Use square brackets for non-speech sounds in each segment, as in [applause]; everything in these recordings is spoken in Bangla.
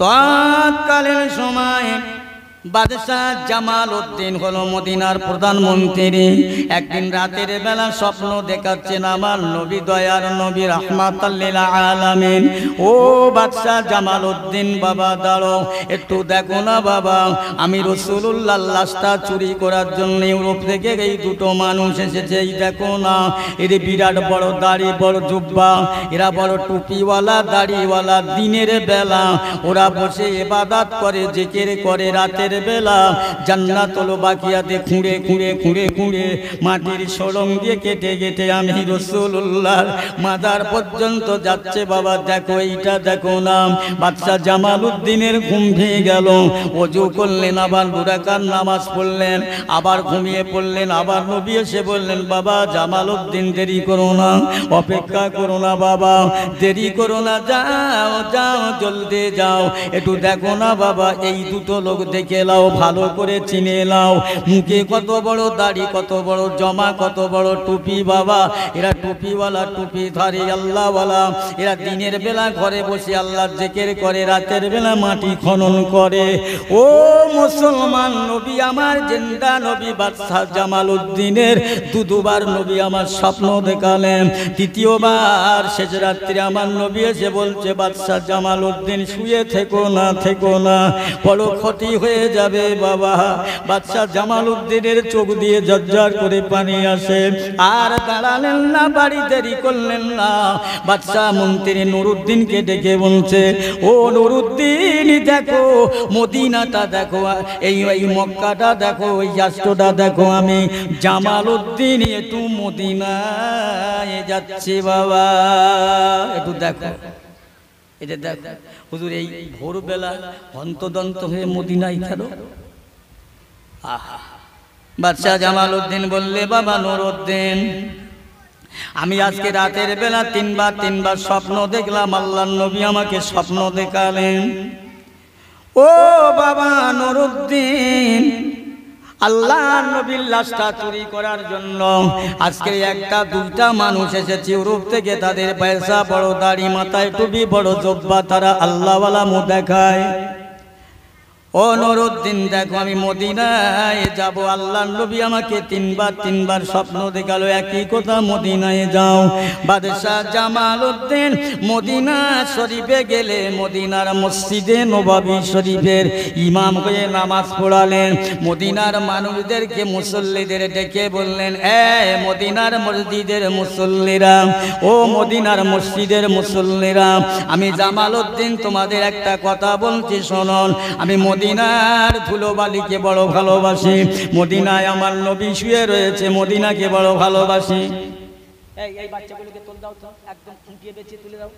तो कल বাদশাহ জামাল উদ্দিন হলো মদিনার প্রধানমন্ত্রী একদিন রাতের বেলা স্বপ্ন দেখাচ্ছেন আমার নবী দয়ার নবী রহমাত আলামিন ও বাদশাহ জামাল উদ্দিন বাবা দাঁড়ো একটু দেখো না বাবা আমি রসুল্লাহ লাশটা চুরি করার জন্য ইউরোপ থেকে এই দুটো মানুষ এসেছে এই দেখো না এর বিরাট বড় দাড়ি বড় জুব্বা এরা বড় টুপিওয়ালা দাড়িওয়ালা দিনের বেলা ওরা বসে এবাদাত করে জেকের করে রাতের রাতের বেলা জান্নাতুল বাকিয়াতে খুঁড়ে খুঁড়ে খুঁড়ে খুঁড়ে মাটির সরং দিয়ে কেটে কেটে আমি রসুল্লাহ মাদার পর্যন্ত যাচ্ছে বাবা দেখো এইটা দেখো না বাচ্চা জামাল উদ্দিনের ঘুম ভেঙে গেল অজু করলেন আবার বুড়াকার নামাজ পড়লেন আবার ঘুমিয়ে পড়লেন আবার নবী এসে বললেন বাবা জামাল উদ্দিন দেরি করো না অপেক্ষা করো না বাবা দেরি করো না যাও যাও জলদি যাও একটু দেখো না বাবা এই দুটো লোক দেখে লাও ভালো করে চিনে লাও মুখে কত বড় দাড়ি কত বড় জমা কত বড় টুপি বাবা এরা টুপিওয়ালা টুপি ধরে আল্লাহওয়ালা এরা দিনের বেলা ঘরে বসে আল্লাহ জেকের করে রাতের বেলা মাটি খনন করে ও মুসলমান নবী আমার জেন্দা নবী বাদশাহ জামাল উদ্দিনের দু দুবার নবী আমার স্বপ্ন দেখালেন তৃতীয়বার শেষ রাত্রে আমার নবী এসে বলছে বাদশাহ জামাল উদ্দিন শুয়ে থেকো না থেকো না বড় ক্ষতি হয়ে যাবে বাবা বাদশাহ জামাল উদ্দিনের চোখ দিয়ে জজ্জার করে পানি আসে আর দাঁড়ালেন না বাড়ি দেরি করলেন না বাদশাহ মন্ত্রী নুরুদ্দিনকে ডেকে বলছে ও নুরুদ্দিন দেখো মদিনাটা দেখো এই ওই মক্কাটা দেখো ওই রাষ্ট্রটা দেখো আমি জামাল উদ্দিন একটু মদিনায় যাচ্ছে বাবা একটু দেখো এটা দেখো হুজুর এই ভোরবেলা হন্তদন্ত হয়ে মদিনাই খেলো আহা বাদশাহ জামাল উদ্দিন বললে বাবা নুর উদ্দিন আমি আজকে রাতের বেলা তিনবার তিনবার স্বপ্ন দেখলাম আল্লাহ নবী আমাকে স্বপ্ন দেখালেন ও বাবা নুরুদ্দিন আল্লাহ নবীর লাশটা চুরি করার জন্য আজকে একটা দুইটা মানুষ এসেছে ইউরোপ থেকে তাদের পয়সা বড় দাড়ি মাথায় টুপি বড় জব্বা তারা আল্লাহওয়ালা মুখ দেখায় ও নরুদ্দিন দেখো আমি মদিনায় যাব আল্লাহ নবী আমাকে তিনবার তিনবার স্বপ্ন দেখালো একই কথা মদিনায় যাও বাদশাহ জামাল উদ্দিন মদিনা শরীফে গেলে মদিনার মসজিদে নবাবী শরীফের ইমাম হয়ে নামাজ পড়ালেন মদিনার মানুষদেরকে মুসল্লিদের ডেকে বললেন এ মদিনার মসজিদের মুসল্লিরা ও মদিনার মসজিদের মুসল্লিরা আমি জামাল উদ্দিন তোমাদের একটা কথা বলছি শোনন আমি মদিনার ধুলোবালিকে বড় ভালোবাসি মদিনায় আমার নবী শুয়ে রয়েছে মদিনাকে বড় ভালোবাসি এই তুলে দাও একদম তুলে দাও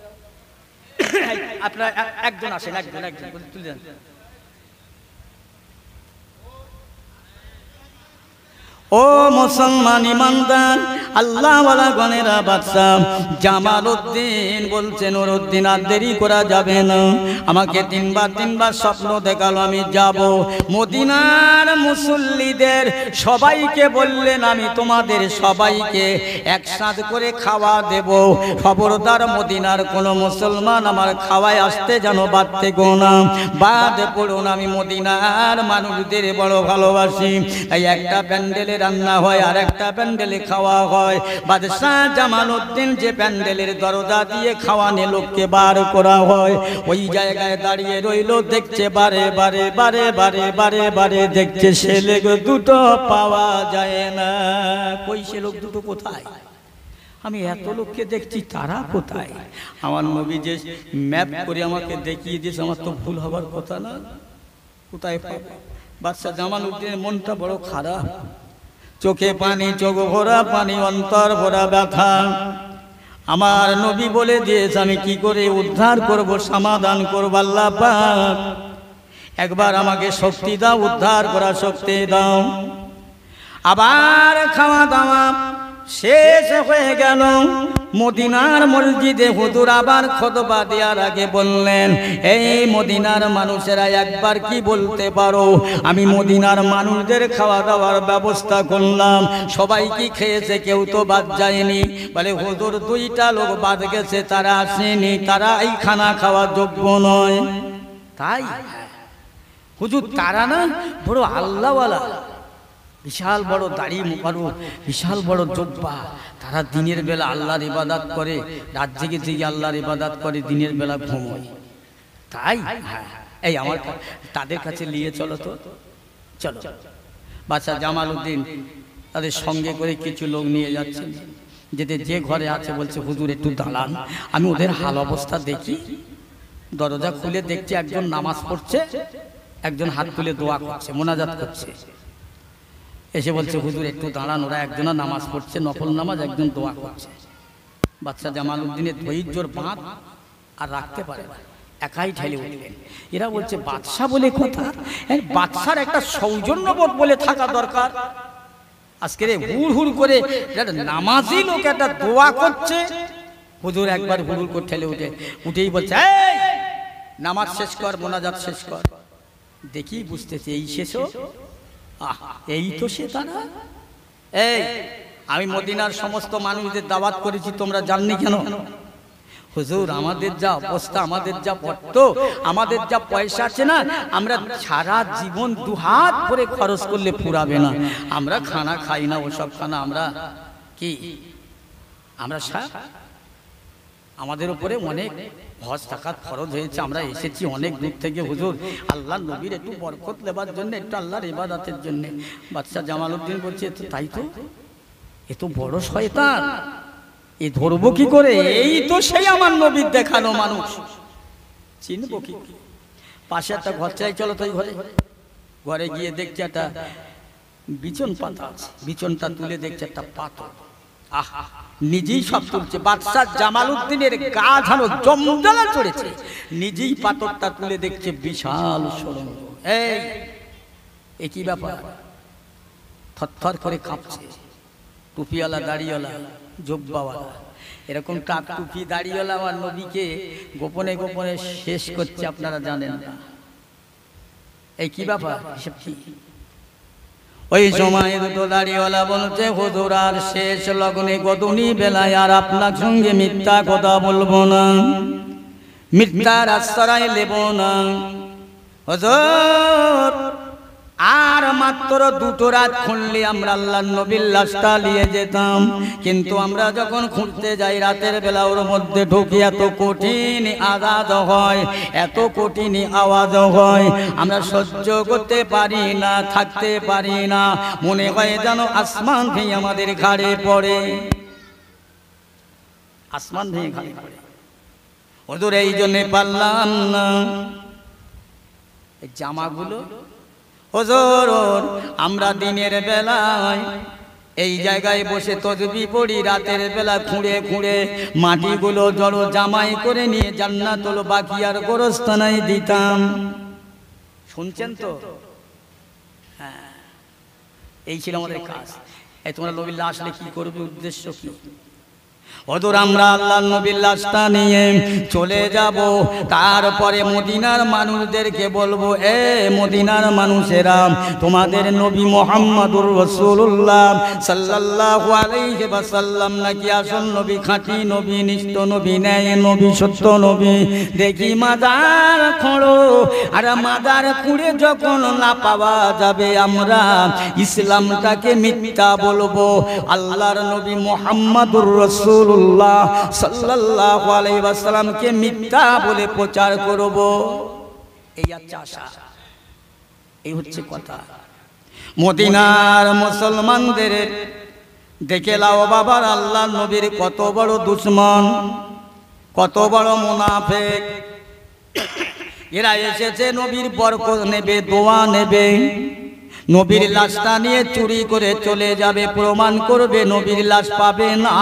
আপনার একজন আসেন একজন একজন তুলে দেন ও মুসলমান ইমানদার আল্লাহ গণেরা বাদশাহ জামাল উদ্দিন বলছেন ওর উদ্দিন আর দেরি করা যাবে না আমাকে তিনবার তিনবার স্বপ্ন দেখালো আমি যাব মদিনার মুসল্লিদের সবাইকে বললেন আমি তোমাদের সবাইকে একসাথ করে খাওয়া দেব খবরদার মদিনার কোনো মুসলমান আমার খাওয়ায় আসতে যেন বাদ থেকে না বাদ করুন আমি মদিনার মানুষদের বড় ভালোবাসি এই একটা প্যান্ডেলের রান্না হয় আর একটা প্যান্ডেলে খাওয়া হয় বাদশাহ জামাল উদ্দিন যে প্যান্ডেলের দরজা দিয়ে খাওয়ানে লোককে বার করা হয় ওই জায়গায় দাঁড়িয়ে রইল দেখছে বারে বারে বারে বারে বারে বারে দেখছে সে দুটো পাওয়া যায় না কই সে লোক দুটো কোথায় আমি এত লোককে দেখছি তারা কোথায় আমার নবী যে ম্যাপ করে আমাকে দেখিয়ে দিয়েছে আমার তো ভুল হবার কথা না কোথায় পাবো বাচ্চা জামান উদ্দিনের মনটা বড় খারাপ চোখে পানি চোখ ভরা পানি অন্তর ভরা ব্যথা আমার নবী বলে দিয়েছে আমি কি করে উদ্ধার করব সমাধান করব আল্লাহ একবার আমাকে শক্তি দাও উদ্ধার করা শক্তি দাও আবার খাওয়া দাওয়া শেষ হয়ে গেল মদিনার মসজিদে হুদুর আবার খতবা দেওয়ার আগে বললেন এই মদিনার মানুষেরা একবার কি বলতে পারো আমি মদিনার মানুষদের খাওয়া দাওয়ার ব্যবস্থা করলাম সবাই কি খেয়েছে কেউ তো বাদ যায়নি বলে হুদুর দুইটা লোক বাদ গেছে তারা আসেনি তারা এই খানা খাওয়ার যোগ্য নয় তাই হুজুর তারা না বড় আল্লাহওয়ালা বিশাল বড় দাড়ি মোকানো বিশাল বড় জোব্বা তারা দিনের বেলা আল্লাহর ইবাদাত করে রাত জেগে জেগে আল্লাহর ইবাদাত করে দিনের বেলা ঘুমোয় তাই হ্যাঁ, হ্যাঁ। এই আমার তাদের কাছে নিয়ে চলো তো চলো বাচ্চা জামাল উদ্দিন তাদের সঙ্গে করে কিছু লোক নিয়ে যাচ্ছে যেতে যে ঘরে আছে বলছে হুজুর একটু দাঁড়ান আমি ওদের হাল অবস্থা দেখি দরজা খুলে দেখছি একজন নামাজ পড়ছে একজন হাত তুলে দোয়া করছে মোনাজাত করছে এসে বলছে হুজুর একটু দাঁড়ান ওরা একজনা নামাজ পড়ছে নকল নামাজ একজন দোয়া করছে বাচ্চা জামাল উদ্দিনের ধৈর্যর বাঁধ আর রাখতে পারে না একাই ঠেলে উঠলেন এরা বলছে বাদশাহ বলে কথা বাদশার একটা সৌজন্যবোধ বলে থাকা দরকার আজকে রে হুড় হুড় করে নামাজি লোক একটা দোয়া করছে হুজুর একবার হুড় করে ঠেলে উঠে উঠেই বলছে নামাজ শেষ কর মোনাজাত শেষ কর দেখি বুঝতেছে এই শেষও এই তো সে তারা এই আমি মদিনার সমস্ত মানুষদের দাওয়াত করেছি তোমরা জাননি কেন হুজুর আমাদের যা অবস্থা আমাদের যা পট্ট আমাদের যা পয়সা আছে না আমরা সারা জীবন দুহাত করে খরচ করলে ফুরাবে না আমরা খানা খাই না ওসব খানা আমরা কি আমরা আমাদের উপরে অনেক হজ থাকার খরচ হয়েছে আমরা এসেছি অনেক দূর থেকে হুজুর আল্লাহ নবীর একটু বরকত লেবার জন্য একটু আল্লাহর ইবাদাতের জন্য বাচ্চা জামাল উদ্দিন বলছে তো তাই তো এ তো বড় শয়তান এ ধরবো কি করে এই তো সেই আমার নবীর দেখানো মানুষ চিনবো কি পাশে একটা ঘর চাই চলো তো ঘরে ঘরে গিয়ে দেখছি একটা বিচন পাতা আছে বিচনটা তুলে দেখছি একটা পাতা আহা নিজেই সব তুলছে বাদশাহ জামাল উদ্দিনের গা ঝানো জমজালা চড়েছে নিজেই পাথরটা তুলে দেখছে বিশাল সরণ এই একই ব্যাপার থরথর করে কাঁপছে টুপিওয়ালা দাড়িওয়ালা জব্বাওয়ালা এরকম কাক টুপি দাড়িওয়ালা আমার নবীকে গোপনে গোপনে শেষ করছে আপনারা জানেন না এই কি ব্যাপার হিসেব কি ওই সময় দুটো দাড়িওয়ালা বলছে হুজুর আর শেষ লগ্নে কতনি বেলায় আর আপনার সঙ্গে মিথ্যা কথা বলবো না মিথ্যার আশ্রয় লেব না হজর আর মাত্র দুটো রাত খুললে আমরা আল্লাহ নবীর লাশটা নিয়ে যেতাম কিন্তু আমরা যখন খুঁজতে যাই রাতের বেলা ওর মধ্যে ঢুকি এত কঠিন আঘাত হয় এত কঠিন আওয়াজ হয় আমরা সহ্য করতে পারি না থাকতে পারি না মনে হয় যেন আসমান ভেঙে আমাদের ঘাড়ে পড়ে আসমান ভেঙে ঘাড়ে পড়ে ওদের এই জন্যে পারলাম না জামাগুলো হজর আমরা দিনের বেলায় এই জায়গায় বসে তজবি পড়ি রাতের বেলা খুঁড়ে খুঁড়ে মাটিগুলো জড়ো জামাই করে নিয়ে বাকি আর গোরস্থানায় দিতাম শুনছেন তো হ্যাঁ এই ছিল আমাদের কাজ এই তোমরা লবিল্লা আসলে কি করবে উদ্দেশ্য কি অদূর আমরা আল্লাহ নবীর লাশটা নিয়ে চলে যাব তারপরে মদিনার মানুষদেরকে বলবো এ মদিনার মানুষেরা তোমাদের নবী মোহাম্মদুর রসুল্লাহ সাল্লাহ সাল্লাম নাকি আসল নবী খাঁটি নবী নিষ্ঠ নবী ন্যায় নবী সত্য নবী দেখি মাদার খড়ো আর মাদার কুড়ে যখন না পাওয়া যাবে আমরা ইসলামটাকে মিথ্যা বলবো আল্লাহর নবী মোহাম্মদুর রসুল রসুল্লাহ সাল্লাহ আলাইসাল্লামকে মিথ্যা বলে প্রচার করব এই আচ্ছা আশা আচ্ছা, এই হচ্ছে কথা মদিনার মুসলমানদের দেখে লাও বাবার আল্লাহ নবীর কত বড় দুশ্মন কত বড় মুনাফেক এরা এসেছে নবীর বরক নেবে দোয়া নেবে নবীর লাশটা নিয়ে চুরি করে চলে যাবে প্রমাণ করবে নবীর লাশ পাবে না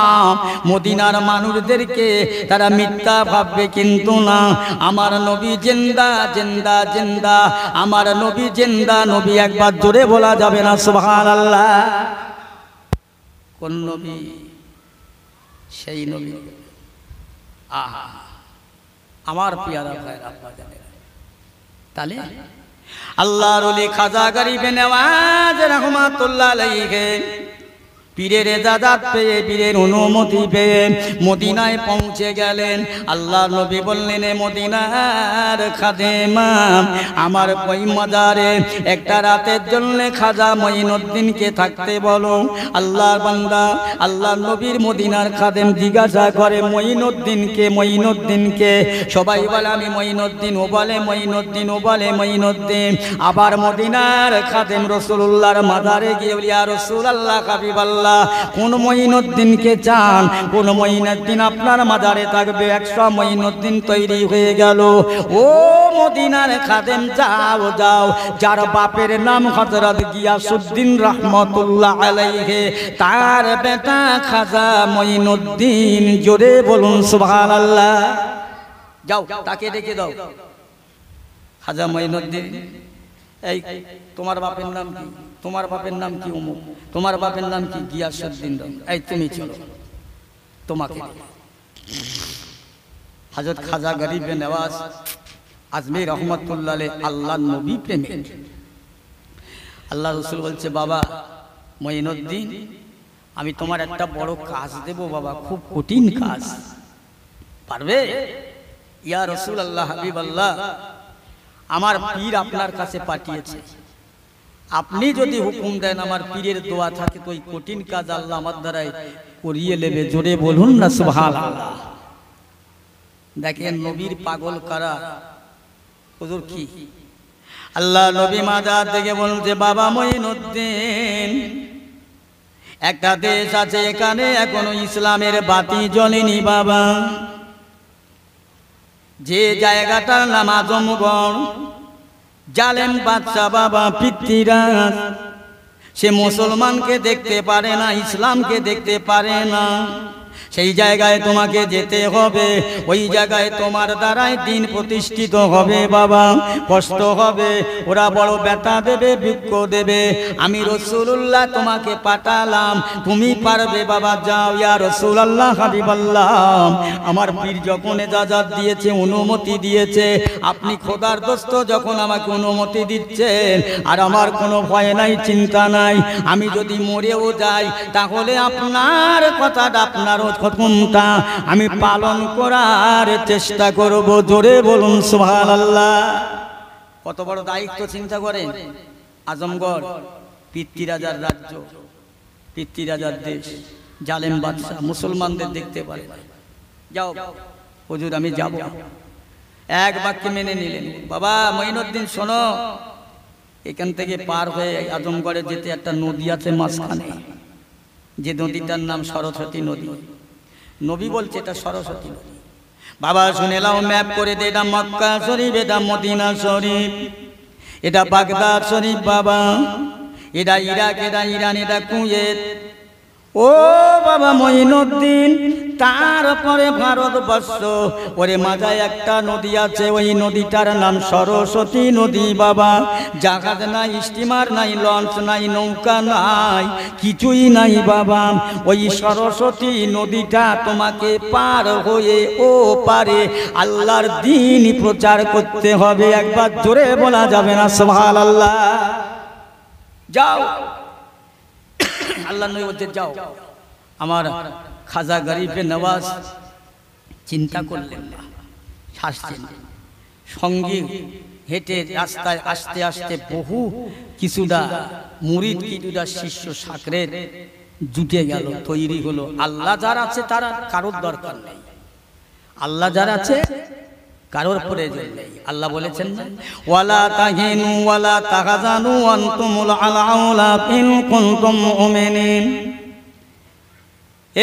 মদিনার মানুষদেরকে তারা মিথ্যা ভাববে কিন্তু না আমার নবী জেন্দা জেন্দা জেন্দা আমার নবী জেন্দা নবী একবার জোরে বলা যাবে না সুহান আল্লাহ কোন নবী সেই নবী আহা আমার পিয়ারা ভাইয়ের আব্বা জানে তাহলে আল্লাহর খাজা গরিবে নেওয়াজ রহমাতুল্লাহ আলাইহি পীরের এজাদাত পেয়ে পীরের অনুমতি পেয়ে মদিনায় পৌঁছে গেলেন আল্লাহ নবী বললেন মদিনার খাদেমা আমার মাদারে একটা রাতের জন্য খাজা মঈনুদ্দিনকে থাকতে বলো আল্লাহর বান্দা আল্লাহ নবীর মদিনার খাদেম জিজ্ঞাসা করে মঈনুদ্দিনকে মঈনুদ্দিনকে সবাই বলে আমি মঈনুদ্দিন ও বলে মঈনুদ্দিন ও বলে মঈনুদ্দিন আবার মদিনার খাদেম রসুল্লাহর মাদারে গিয়ে রসুল আল্লাহ আল্লাহ আল্লাহ কোন মঈনুদ্দিনকে চান কোন মঈনুদ্দিন আপনার মাজারে থাকবে একশো মঈনুদ্দিন তৈরি হয়ে গেল ও মদিনার খাদেম যাও যাও যার বাপের নাম হজরত গিয়াসুদ্দিন রহমতুল্লাহ আলাইহে তার বেটা খাজা মঈনুদ্দিন জোরে বলুন সুবহানাল্লাহ যাও তাকে ডেকে দাও খাজা মঈনুদ্দিন এই তোমার বাপের নাম কি তোমার বাপের নাম কি উমুক তোমার বাপের নাম কি গিয়াসুদ্দিন এই তুমি চলো তোমাকে হাজর খাজা গরিবে নেওয়াজ আজমির রহমতুল্লাহ আল্লাহ নবী প্রেমে আল্লাহ রসুল বলছে বাবা মঈনুদ্দিন আমি তোমার একটা বড় কাজ দেব বাবা খুব কঠিন কাজ পারবে ইয়া রসুল আল্লাহ হাবিব আল্লাহ আমার পীর আপনার কাছে পাঠিয়েছে আপনি যদি হুকুম দেন আমার পীরের দোয়া থাকে তো ওই কঠিন কাজ আল্লাহ আমার দ্বারাই করিয়ে নেবে জোরে বলুন না সুভাল দেখেন নবীর পাগল কারা হুজুর কি আল্লাহ নবী মাদার থেকে যে বাবা মঈনুদ্দিন একটা দেশ আছে এখানে এখনো ইসলামের বাতি জ্বলেনি বাবা যে জায়গাটার নাম আজমগড় জালেম বাদশাহ বাবা পিতৃরাজ সে মুসলমানকে দেখতে পারে না ইসলামকে দেখতে পারে না সেই জায়গায় তোমাকে যেতে হবে ওই জায়গায় তোমার দ্বারাই দিন প্রতিষ্ঠিত হবে বাবা কষ্ট হবে ওরা বড় ব্যথা দেবে বিক্ষ দেবে আমি রসুল্লাহ তোমাকে পাঠালাম তুমি পারবে বাবা যাও ইয়া রসুল আল্লাহ হাবিবাল্লাহ আমার পীর যখন এজাজাত দিয়েছে অনুমতি দিয়েছে আপনি খোদার দোস্ত যখন আমাকে অনুমতি দিচ্ছেন আর আমার কোনো ভয় নাই চিন্তা নাই আমি যদি মরেও যাই তাহলে আপনার কথাটা আপনারও খতমটা আমি পালন করার চেষ্টা করব জোরে বলুন সোহাল আল্লাহ কত বড় দায়িত্ব চিন্তা করে আজমগড় পিতৃরাজার রাজ্য পিতৃরাজার দেশ জালেম বাদশাহ মুসলমানদের দেখতে পারে যাও হজুর আমি যাব এক বাক্যে মেনে নিলেন বাবা মঈনুদ্দিন শোনো এখান থেকে পার হয়ে আজমগড়ে যেতে একটা নদী আছে মাঝখানে যে নদীটার নাম সরস্বতী নদী নবী বলছে এটা সরস্বতী নদী বাবা শুনে লাও ম্যাপ করে দে এটা মক্কা শরীফ এটা মদিনা শরীফ এটা বাগদাদ শরীফ বাবা এটা ইরাক এটা ইরান এটা কুয়েত ও বাবা মহিনুদ্দিন তারপরে ভারতবর্ষ ওরে মাঝায় একটা নদী আছে ওই নদীটার নাম সরস্বতী নদী বাবা জাহাজ নাই স্টিমার নাই লঞ্চ নাই নৌকা নাই কিছুই নাই বাবা ওই সরস্বতী নদীটা তোমাকে পার হয়ে ও পারে আল্লাহর দিন প্রচার করতে হবে একবার জোরে বলা যাবে না সোহাল আল্লাহ যাও আল্লাহ নবী বলতে যাও আমার খাজা গরিবে নওয়াজ চিন্তা করলেন না হাসছেন সঙ্গে হেঁটে রাস্তায় আসতে আসতে বহু কিছুটা মুড়ির কিছুটা শিষ্য সাঁকড়ের জুটে গেল তৈরি হলো আল্লাহ যার আছে তার কারোর দরকার নেই আল্লাহ যার আছে কারোর প্রয়োজন নেই আল্লাহ বলেছেন না ওয়ালা তাহিনু ওয়ালা তাহাজানু আনতুমুল আলাউলা ইন কুনতুম মুমিনিন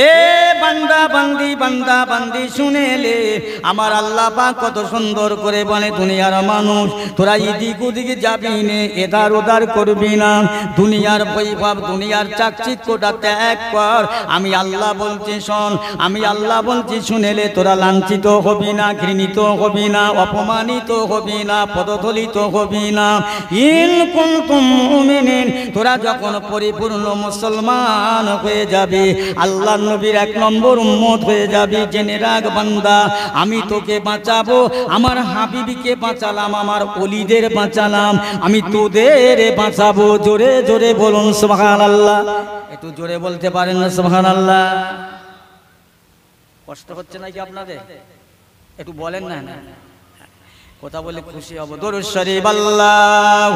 এ বান্দা বান্দি বান্দা বান্দি শুনেলে আমার আল্লাহ পা কত সুন্দর করে বলে দুনিয়ার মানুষ তোরা ইদিক ওদিকে যাবি নে এদার ওদার করবি না দুনিয়ার বৈভব দুনিয়ার চাকচিক্যটা ত্যাগ কর আমি আল্লাহ বলছি শোন আমি আল্লাহ বলছি শুনেলে তোরা লাঞ্ছিত হবি না ঘৃণিত হবি না অপমানিত হবি না পদদলিত হবি না ইন কুনতুম মুমিনিন তোরা যখন পরিপূর্ণ মুসলমান হয়ে যাবে আল্লাহ নবীর এক নম্বর উম্মত হয়ে যাবি জেনে রাখ বান্দা আমি তোকে বাঁচাবো আমার হাবিবিকে বাঁচালাম আমার অলিদের বাঁচালাম আমি তোদের বাঁচাবো জোরে জোরে বলুন সোহান আল্লাহ একটু জোরে বলতে পারেন না সোহান আল্লাহ কষ্ট হচ্ছে নাকি আপনাদের একটু বলেন না না কথা বলে খুশি হব দরুশ্বরী বাল্লা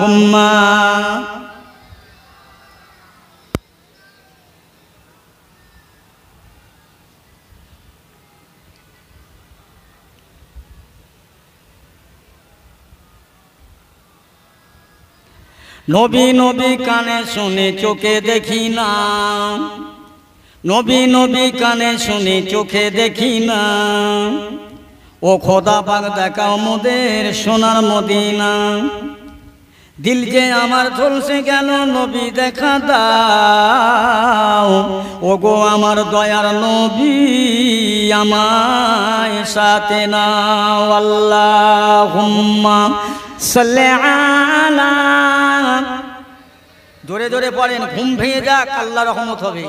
আল্লাহ নবী নবী কানে শুনে চোখে দেখি না নবী নবী কানে শুনে চোখে দেখি না ও খোদা পাক দেখাও মোদের সোনার মদিনা দিল যে আমার চলছে গেল নবী দেখা দাও ও গো আমার দয়ার নবী আমায় সাথে নাও আল্লাহ আলা জোরে জোরে পড়েন ঘুম ভেঙে যাক আল্লাহ রহমত হবে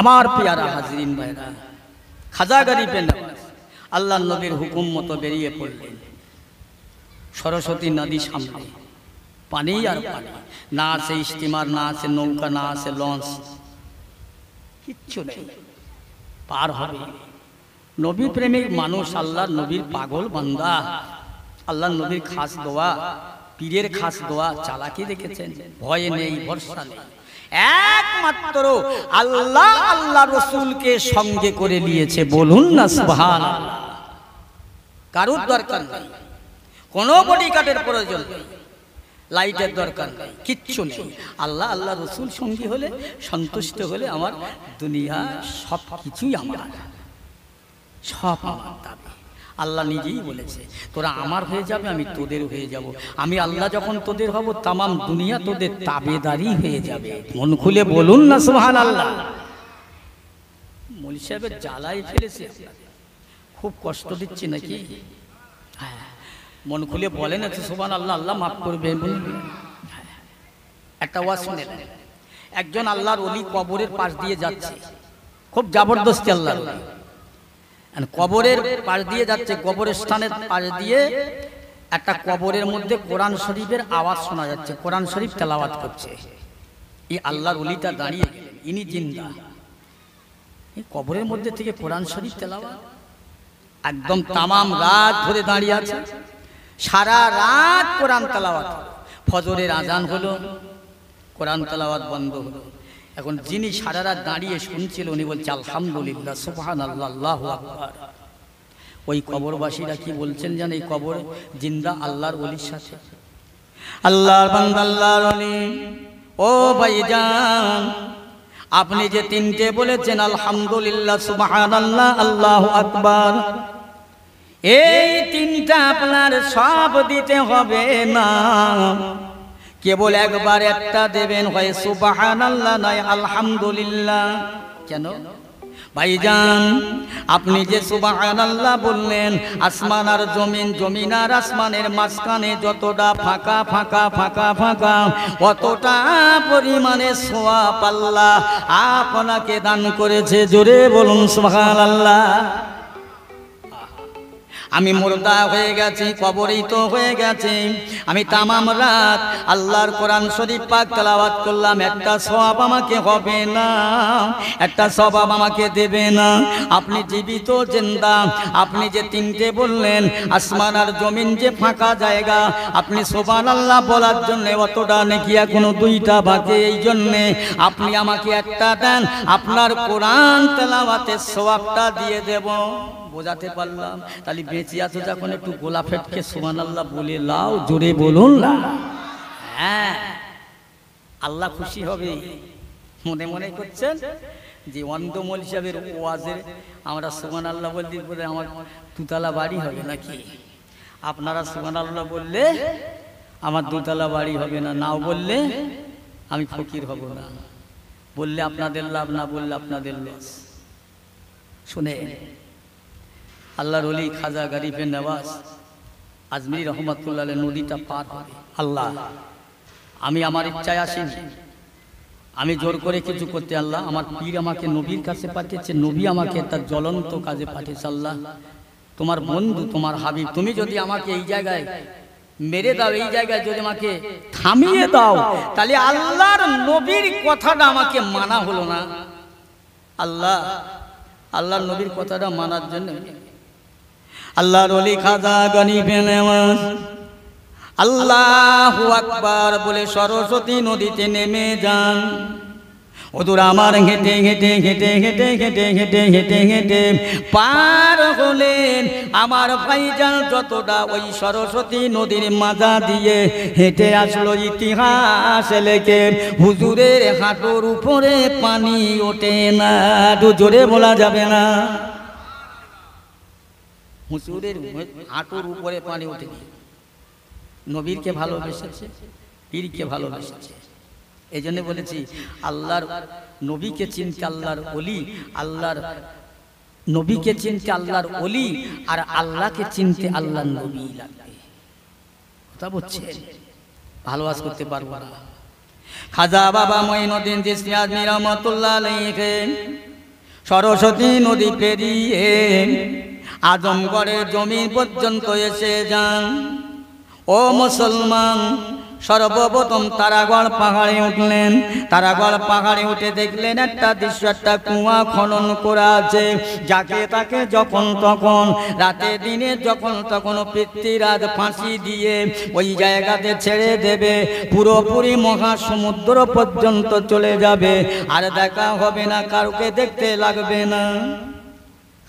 আমার পেয়ারা হাজরিন ভাইরা খাজা গরিবের নামাজ আল্লাহ নবীর হুকুম মতো বেরিয়ে পড়লেন সরস্বতী নদী সামনে পানি আর পানি না আছে স্টিমার না আছে নৌকা না আছে লঞ্চ কিচ্ছু নেই পার হবে নবী প্রেমিক মানুষ আল্লাহ নবীর পাগল বান্দা আল্লাহ নবীর খাস দোয়া পীরের খাস দোয়া চালাকি দেখেছেন ভয় নেই ভরসা নেই একমাত্র আল্লাহ আল্লাহ রসুলকে সঙ্গে করে নিয়েছে বলুন না সুহান কারুর দরকার নেই কোনো কাটের প্রয়োজন নেই লাইটের দরকার নেই কিচ্ছু নেই আল্লাহ আল্লাহ রসুল সঙ্গী হলে সন্তুষ্ট হলে আমার দুনিয়া সব কিছুই আমার সব আমার দাবি আল্লাহ নিজেই বলেছে তোরা আমার হয়ে যাবে আমি তোদের হয়ে যাব। আমি আল্লাহ যখন তোদের হব তামাম দুনিয়া তোদের তাবেদারি হয়ে যাবে মন খুলে বলুন না সোহান আল্লাহ মলি সাহেবের জ্বালায় ফেলেছে খুব কষ্ট দিচ্ছি নাকি হ্যাঁ মন খুলে বলেন আছে সোমান আল্লাহ আল্লাহ মাফ করবে একটা ওয়া শুনে একজন আল্লাহর অলি কবরের পাশ দিয়ে যাচ্ছে খুব জবরদস্তি আল্লাহ কবরের পাশ দিয়ে যাচ্ছে কবরের স্থানের পাশ দিয়ে একটা কবরের মধ্যে কোরআন শরীফের আওয়াজ শোনা যাচ্ছে কোরআন শরীফ তেলাওয়াত করছে এই আল্লাহর অলিটা দাঁড়িয়ে ইনি জিন্দা এই কবরের মধ্যে থেকে কোরআন শরীফ তেলাওয়াত একদম তামাম রাত ধরে দাঁড়িয়ে আছে সারা রাত কোরআন তালাওয়াত ফজরের আজান হলো কোরআন তালাওয়াত বন্ধ হলো এখন যিনি সারা রাত দাঁড়িয়ে শুনছিল উনি বলছে আলহামদুলিল্লাহ সুফহান আল্লাহ ওই কবরবাসীরা কি বলছেন যেন এই কবর জিন্দা আল্লাহর অলির সাথে আল্লাহর বান্দাল্লাহর অলি ও ভাইজান আপনি যে তিনটে বলেছেন আলহামদুলিল্লাহ সুবাহ আল্লাহ আল্লাহ আকবার এই তিনটা আপনার সব দিতে হবে না কেবল একবার একটা দেবেন হয় সুবাহান আল্লাহ নয় আলহামদুলিল্লাহ কেন ভাইজান আপনি যে সুবাহান আল্লাহ বললেন আসমান আর জমিন জমিন আর আসমানের মাঝখানে যতটা ফাঁকা ফাঁকা ফাঁকা ফাঁকা অতটা পরিমাণে সোয়া পাল্লা আপনাকে দান করেছে জোরে বলুন সুবাহান আল্লাহ আমি মুর্দা হয়ে গেছি কবরেই তো হয়ে গেছি আমি তামাম রাত আল্লাহর কোরআন শরীফ পাক তেলাওয়াত করলাম একটা স্বভাব আমাকে হবে না একটা সবাব আমাকে দেবে না আপনি জীবিত জেন্দা আপনি যে তিনটে বললেন আসমান আর জমিন যে ফাঁকা জায়গা আপনি সোবান আল্লাহ বলার জন্যে অতটা নাকি এখনো দুইটা বাজে এই জন্যে আপনি আমাকে একটা দেন আপনার কোরআন তেলাওয়াতের সবাবটা দিয়ে দেব বোঝাতে পারলাম তাহলে বেঁচে আছো যখন একটু গোলাপেটকে সোমান আল্লাহ বলে লাও জোরে বলুন না হ্যাঁ আল্লাহ খুশি হবে মনে মনে করছেন যে অন্ধমল হিসাবে ওয়াজের আমরা সোমান আল্লাহ বলতে পরে আমার দুতলা বাড়ি হবে নাকি আপনারা সোমান আল্লাহ বললে আমার দুতলা বাড়ি হবে না নাও বললে আমি ফকির হব না বললে আপনাদের লাভ না বললে আপনাদের লস শুনে আল্লাহর অলি খাজা গারিফে নেওয়াজ আজমির রহমতুল্লাহ নদীটা পার হবে আল্লাহ আমি আমার ইচ্ছায় আসিনি আমি জোর করে কিছু করতে আল্লাহ আমার পীর আমাকে নবীর কাছে পাঠিয়েছে নবী আমাকে তার জ্বলন্ত কাজে পাঠিয়েছে আল্লাহ তোমার বন্ধু তোমার হাবিব তুমি যদি আমাকে এই জায়গায় মেরে দাও এই জায়গায় যদি আমাকে থামিয়ে দাও তাহলে আল্লাহর নবীর কথাটা আমাকে মানা হলো না আল্লাহ আল্লাহর নবীর কথাটা মানার জন্য আল্লাহর অলি খাজা গনিবে ফেলে আল্লাহ আকবার বলে সরস্বতী নদীতে নেমে যান ওদুর আমার হেঁটে হেঁটে হেঁটে হেঁটে হেঁটে হেঁটে হেঁটে হেঁটে পার হলেন আমার ভাইজান যতটা ওই সরস্বতী নদীর মাজা দিয়ে হেঁটে আসলো ইতিহাস লেখে হুজুরের হাঁটুর উপরে পানি ওঠে না জোরে বলা যাবে না হুঁচুরের হাঁটুর উপরে পানি উঠে গিয়ে নবীরকে ভালোবেসেছে পীরকে ভালোবেসেছে এই জন্য বলেছি আল্লাহর নবীকে চিনতে আল্লাহর অলি আল্লাহর নবীকে চিনতে আল্লাহর অলি আর আল্লাহকে চিনতে আল্লাহর নবী লাগবে কথা বলছে ভালোবাস করতে পারবো না খাজা বাবা মঈনুদ্দিন দিসিয়াজ নিরামতুল্লাহ আলাইহি সরস্বতী নদী পেরিয়ে আজমগড়ের জমি পর্যন্ত এসে যান ও মুসলমান সর্বপ্রথম তারাগড় পাহাড়ে উঠলেন তারাগড় পাহাড়ে উঠে দেখলেন একটা দৃশ্য একটা কুয়া খনন করা আছে যাকে তাকে যখন তখন রাতে দিনে যখন তখন পৃথিবীরাজ ফাঁসি দিয়ে ওই জায়গাতে ছেড়ে দেবে পুরোপুরি মহাসমুদ্র পর্যন্ত চলে যাবে আর দেখা হবে না কারুকে দেখতে লাগবে না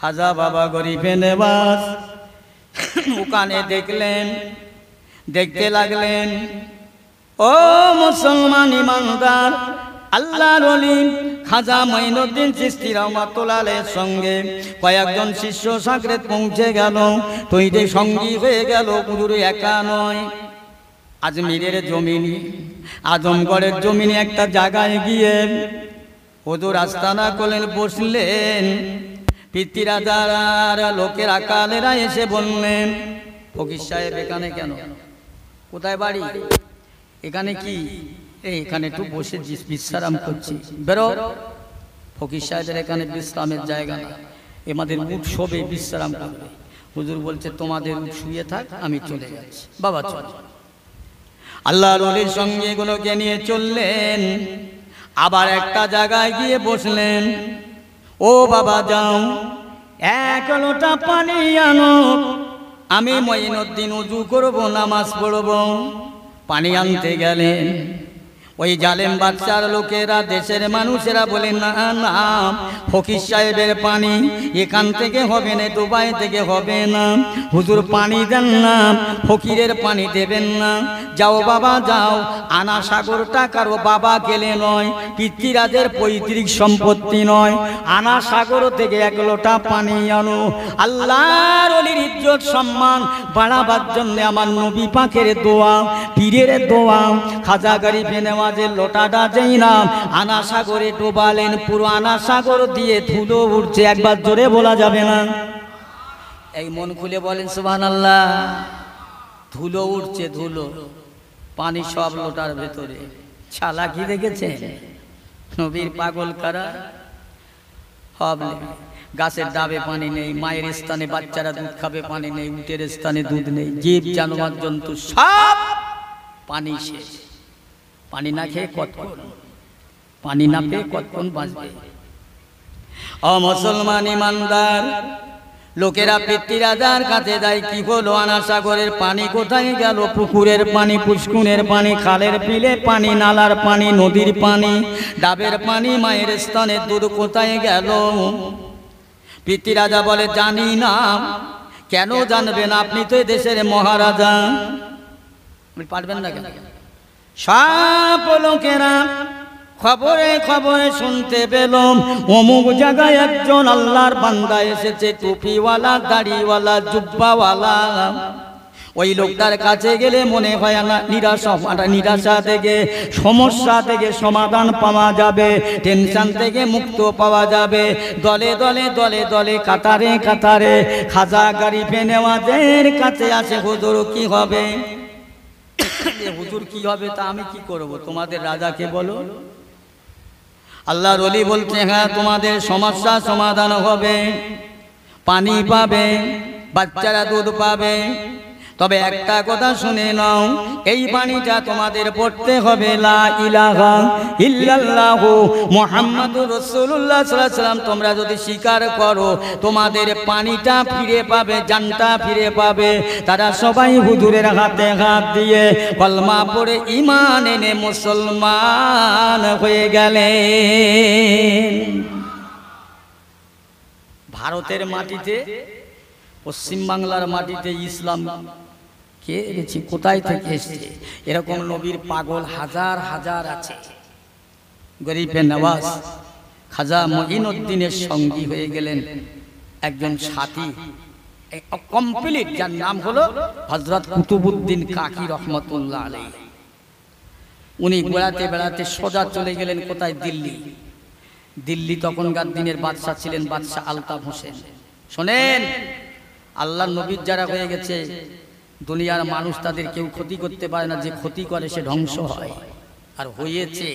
হাজা বাবা গরিবে নেবাস ওখানে দেখলেন দেখতে লাগলেন ও মুসলমান ইমানদার আল্লাহ রলিম খাজা মঈনুদ্দিন চিস্তি তোলালের সঙ্গে কয়েকজন শিষ্য সাঁকড়ে পৌঁছে গেল তুই যে সঙ্গী হয়ে গেল গুরু একা নয় আজমিরের জমিনি আজমগড়ের জমিনে একটা জায়গায় গিয়ে রাস্তা আস্তানা করলেন বসলেন পিতৃরাজার লোকের আকালেরা এসে বললেন ফকির সাহেব এখানে কেন কোথায় বাড়ি এখানে কি এখানে একটু বসে বিশ্রাম করছি বেরো ফকির সাহেবের এখানে বিশ্রামের জায়গা না এমাদের মুখ শোবে বিশ্রাম করবে হুজুর বলছে তোমাদের শুয়ে থাক আমি চলে যাচ্ছি বাবা চল আল্লাহ রলির সঙ্গে এগুলোকে নিয়ে চললেন আবার একটা জায়গায় গিয়ে বসলেন ও বাবা যাও এক লোটা পানি আনো আমি মঈনুদ্দিন উজু করবো নামাজ পড়ব পানি আনতে গেলেন ওই জালেম বাচ্চার লোকেরা দেশের মানুষেরা বলে না না ফকির সাহেবের পানি এখান থেকে হবে না দুবাই থেকে হবে না হুজুর পানি দেন না ফকিরের পানি দেবেন না যাও বাবা যাও আনা সাগরটা কারো বাবা গেলে নয় পৃথ্বীরাজের পৈতৃক সম্পত্তি নয় আনা সাগর থেকে এক লোটা পানি আনো আল্লাহর অলির ইজ্জত সম্মান বাড়াবার জন্য আমার নবী পাখের দোয়া পীরের দোয়া খাজা গাড়ি বেনেওয়া ওয়াজের লোটাটা যেই না আনা সাগরে ডোবালেন পুরো আনা সাগর দিয়ে ধুলো উঠছে একবার জোরে বলা যাবে না এই মন খুলে বলেন সুবহান আল্লাহ ধুলো উঠছে ধুলো পানি সব লোটার ভেতরে ছালা কি দেখেছে নবীর পাগল কারা হবে গাছের ডাবে পানি নেই মায়ের স্থানে বাচ্চারা দুধ খাবে পানি নেই উটের স্থানে দুধ নেই জীব জানোয়ার জন্তু সব পানি শেষ পানি না খেয়ে কতক্ষণ পানি না পেয়ে কতক্ষণ বাঁচবে অ মুসলমান ইমানদার লোকেরা পিতৃরাজার কাছে যায় কি হলো আনাসাগরের পানি কোথায় গেল পুকুরের পানি পুষ্কুনের পানি খালের পিলে পানি নালার পানি নদীর পানি ডাবের পানি মায়ের স্থানে দুধ কোথায় গেল পিতৃরাজা বলে জানি না কেন জানবেন আপনি তো দেশের মহারাজা পারবেন না কেন সাপ লোকেরা খবরে খবরে শুনতে পেলাম অমুক জায়গায় একজন আল্লাহর বান্দা এসেছে টুপিওয়ালা দাড়িওয়ালা জুব্বাওয়ালা ওই লোকটার কাছে গেলে মনে হয় না নিরাশা মানে নিরাশা থেকে সমস্যা থেকে সমাধান পাওয়া যাবে টেনশন থেকে মুক্ত পাওয়া যাবে দলে দলে দলে দলে কাতারে কাতারে খাজা গাড়ি ফেনেওয়াদের কাছে আসে হুজুর কি হবে [coughs] হুজুর কি হবে তা আমি কি করব তোমাদের রাজাকে বলো আল্লাহর রলি বলতে হ্যাঁ তোমাদের সমস্যা সমাধান হবে পানি পাবে বাচ্চারা দুধ পাবে তবে একটা কথা শুনে নাও এই বাণীটা তোমাদের পড়তে হবে লা ইলাহা ইল্লাল্লাহ মুহাম্মাদুর রাসূলুল্লাহ সাল্লাল্লাহু আলাইহি তোমরা যদি স্বীকার করো তোমাদের পানিটা ফিরে পাবে জানটা ফিরে পাবে তারা সবাই হুজুরের হাতে হাত দিয়ে কলমা পড়ে ঈমান এনে মুসলমান হয়ে গেলে ভারতের মাটিতে পশ্চিম বাংলার মাটিতে ইসলাম কে এনেছি কোথায় থেকে এসছে এরকম নবীর পাগল হাজার হাজার আছে গরিবের নওয়াজ খাজা মহিনুদ্দিনের সঙ্গী হয়ে গেলেন একজন সাথী কমপ্লিট যার নাম হলো হজরত কুতুবুদ্দিন কাকি রহমতুল্লাহ আলী উনি বেড়াতে বেড়াতে সোজা চলে গেলেন কোথায় দিল্লি দিল্লি তখনকার দিনের বাদশাহ ছিলেন বাদশাহ আলতাফ হোসেন শোনেন আল্লাহ নবীর যারা হয়ে গেছে দুনিয়ার মানুষ তাদের কেউ ক্ষতি করতে পারে না যে ক্ষতি করে সে ধ্বংস হয় আর হয়েছে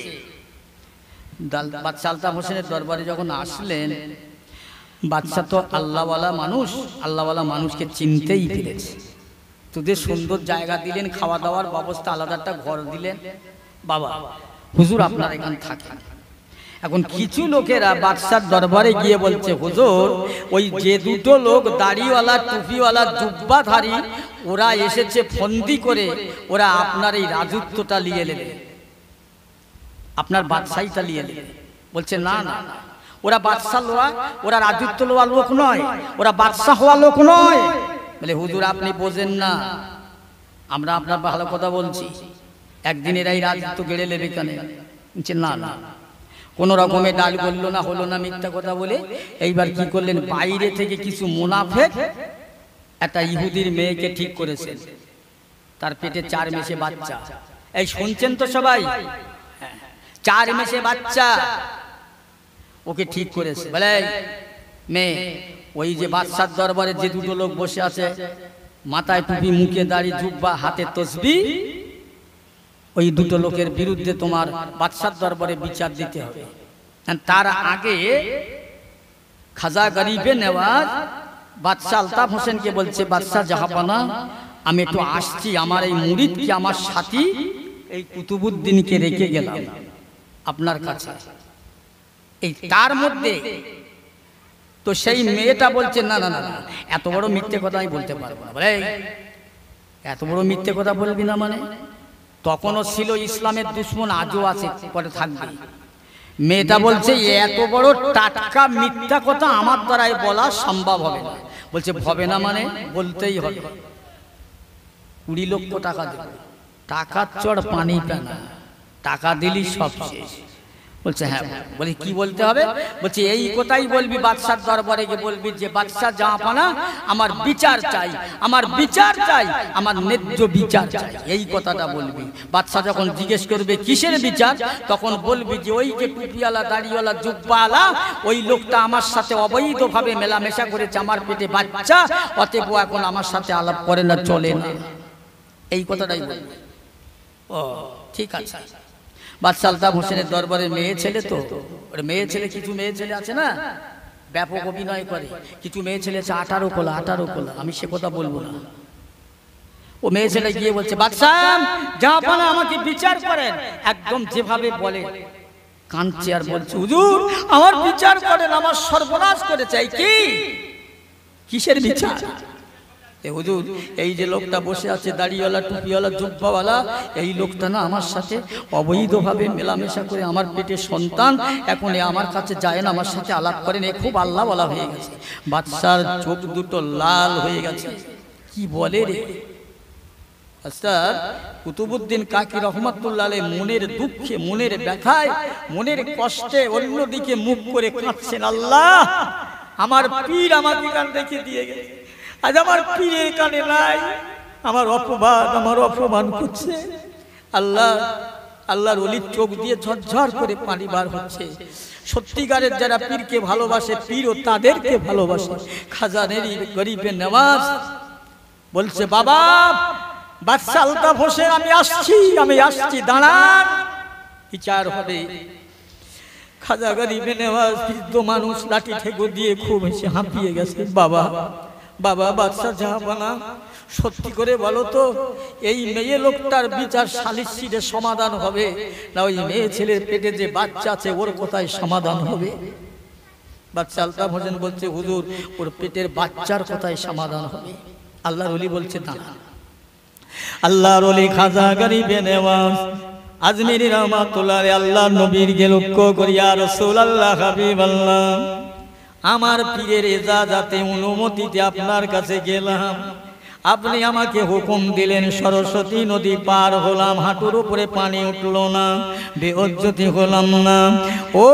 বাদশাহ আলতাফ হোসেনের দরবারে যখন আসলেন বাচ্চা তো আল্লাহওয়ালা মানুষ আল্লাহওয়ালা মানুষকে চিনতেই পেরেছে তোদের সুন্দর জায়গা দিলেন খাওয়া দাওয়ার ব্যবস্থা আলাদা একটা ঘর দিলেন বাবা হুজুর আপনার এখানে থাকেন এখন কিছু লোকেরা বাদশার দরবারে গিয়ে বলছে হুজুর ওই যে দুটো লোক দাড়িওয়ালা টুপিওয়ালা জুব্বাধারী ওরা এসেছে ফন্দি করে ওরা আপনার এই রাজত্বটা নিয়ে নেবে আপনার বাদশাহিটা নিয়ে নেবে বলছে না না ওরা বাদশাহ লোয়া ওরা রাজত্ব লোয়া লোক নয় ওরা বাদশাহ হওয়া লোক নয় বলে হুজুর আপনি বোঝেন না আমরা আপনার ভালো কথা বলছি একদিন এরা এই রাজত্ব গেড়ে নেবে কেন না না কোনো রকমে ডাল করলো না হলো না মিথ্যা কথা বলে এইবার কি করলেন বাইরে থেকে কিছু মুনাফে একটা ইহুদির মেয়েকে ঠিক করেছেন তার পেটে চার মেসে বাচ্চা এই শুনছেন তো সবাই চার মেসে বাচ্চা ওকে ঠিক করেছে বলে মেয়ে ওই যে বাচ্চার দরবারে যে দুটো লোক বসে আছে মাথায় টুপি মুখে দাড়ি জুব্বা হাতে তসবি ওই দুটো লোকের বিরুদ্ধে তোমার বাদশার দরবারে বিচার দিতে হবে তার আগে খাজা গরিবে নেওয়ার বাদশাহ আলতাফ হোসেনকে বলছে বাদশাহ জাহাপানা আমি একটু আসছি আমার এই মুরিদকে আমার সাথী এই কুতুবুদ্দিনকে রেখে গেলাম আপনার কাছে এই তার মধ্যে তো সেই মেয়েটা বলছে না না না এত বড় মিথ্যে কথা আমি বলতে পারবো না এত বড় মিথ্যে কথা বলবি না মানে তখনও ছিল ইসলামের দুশ্মন আজও আছে পরে থাকবে মেয়েটা বলছে এত বড় টাটকা মিথ্যা কথা আমার দ্বারাই বলা সম্ভব হবে না বলছে হবে না মানে বলতেই হবে কুড়ি লক্ষ টাকা দেবে টাকার চড় পানি পানা টাকা দিলি সব শেষ বলছে হ্যাঁ বলি কি বলতে হবে বলছে এই কোথায় বলবি বাদশার দরবারে গিয়ে বলবি যে বাদশাহ পানা আমার বিচার চাই আমার বিচার চাই আমার ন্যায্য বিচার চাই এই কথাটা বলবি বাদশাহ যখন জিজ্ঞেস করবে কিসের বিচার তখন বলবি যে ওই যে টুপিওয়ালা দাড়িওয়ালা জুব্বাওয়ালা ওই লোকটা আমার সাথে অবৈধভাবে মেলামেশা করেছে আমার পেটে বাচ্চা অতএব এখন আমার সাথে আলাপ করে না চলে না এই কথাটাই বলবি ও ঠিক আছে বাদশাহ হোসেনের দরবারের মেয়ে ছেলে তো ওর মেয়ে ছেলে কিছু মেয়ে ছেলে আছে না ব্যাপক অভিনয় করে কিছু মেয়ে ছেলে আছে আঠারো কোলা আঠারো কোলা আমি সে কথা বলবো না ও মেয়ে ছেলে গিয়ে বলছে বাদশাহ যা বলে আমাকে বিচার করেন একদম যেভাবে বলে কাঁদছে আর বলছে হুজুর আমার বিচার করেন আমার সর্বনাশ চাই কি কিসের বিচার এ হুজুর এই যে লোকটা বসে আছে দাড়িওয়ালা টুপিওয়ালা জুব্বাওয়ালা এই লোকটা না আমার সাথে অবৈধভাবে মেলামেশা করে আমার পেটে সন্তান এখন এ আমার কাছে যায় না আমার সাথে আলাপ করেন এ খুব আল্লাহ বলা হয়ে গেছে বাচ্চার চোখ দুটো লাল হয়ে গেছে কি বলে রে আস্তার কুতুবুদ্দিন কাকি রহমতুল্লাহ মনের দুঃখে মনের ব্যথায় মনের কষ্টে অন্যদিকে মুখ করে কাঁদছেন আল্লাহ আমার পীর আমার কান দিয়ে গেছে আজ আমার পীরের কানে নাই আমার অপবাদ আমার অপমান করছে আল্লাহ আল্লাহর অলির চোখ দিয়ে ঝরঝর করে পানি বার হচ্ছে সত্যিকারের যারা পীরকে ভালোবাসে পীরও তাদেরকে ভালোবাসে খাজানের গরিবের নেওয়াজ বলছে বাবা বাচ্চা আলতা ফসে আমি আসছি আমি আসছি দাঁড়ান বিচার হবে খাজা গরিবে নেওয়াজ বৃদ্ধ মানুষ লাঠি ঠেকো দিয়ে খুব হেসে হাঁপিয়ে গেছে বাবা বাবা বাদশাহ জাহাপানা সত্যি করে বলো তো এই মেয়ে লোকটার বিচার সালিশিরে সমাধান হবে না ওই মেয়ে ছেলের পেটে যে বাচ্চা আছে ওর কোথায় সমাধান হবে বাচ্চা আলতাফ হোসেন বলছে হুজুর ওর পেটের বাচ্চার কোথায় সমাধান হবে আল্লাহ রলি বলছে না আল্লাহ রলি খাজা বেনে নেওয়াজ রামা রহমাতুল্লাহ আল্লাহ নবীর গে লক্ষ্য করিয়া রসুল আল্লাহ হাবিব আল্লাহ আমার পীরের এজাজাতে অনুমতিতে আপনার কাছে গেলাম আপনি আমাকে হুকুম দিলেন সরস্বতী নদী পার হলাম হাঁটুর উপরে পানি উঠল না বেজ্যোতি হলাম না ও